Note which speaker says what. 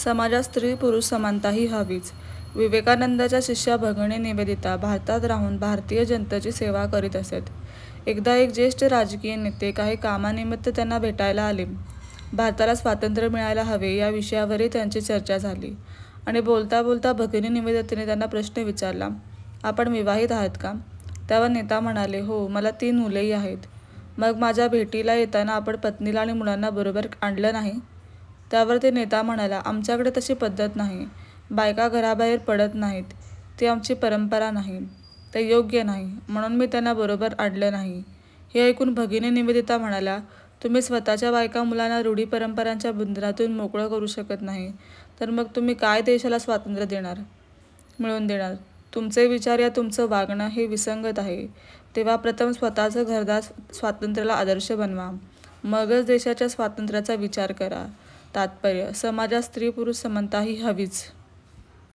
Speaker 1: समाजात स्त्री पुरुष समानता ही हवीच विवेकानंदाच्या शिष्या भगणे निवेदिता भारतात राहून भारतीय जनतेची सेवा करीत असत एकदा एक ज्येष्ठ राजकीय नेते काही कामानिमित्त त्यांना भेटायला आले भारताला स्वातंत्र्य मिळायला हवे या विषयावरही त्यांची चर्चा झाली आणि बोलता बोलता भगिनी निवेदितेने त्यांना प्रश्न विचारला आपण विवाहित आहात का त्यावर नेता म्हणाले हो मला तीन मुलेही आहेत मग माझ्या भेटीला येताना आपण पत्नीला आणि मुलांना बरोबर आणलं नाही त्यावर ते नेता म्हणाला आमच्याकडे तशी पद्धत नाही बायका घराबाहेर पडत नाहीत ती आमची परंपरा नाही ते योग्य नाही म्हणून मी त्यांना बरोबर आडलं नाही हे ऐकून भगिनी निवेदिता म्हणाला तुम्ही स्वतःच्या बायका मुलांना रूढी परंपरांच्या बंधनातून मोकळं करू शकत नाही तर मग तुम्ही काय देशाला स्वातंत्र्य देणार मिळवून देणार तुमचे विचार या तुमचं वागणं हे विसंगत आहे तेव्हा प्रथम स्वतःचं घरदार स्वातंत्र्याला आदर्श बनवा मगच देशाच्या स्वातंत्र्याचा विचार करा तात्पर्य समाजात स्त्री पुरुष समानता ही हवीच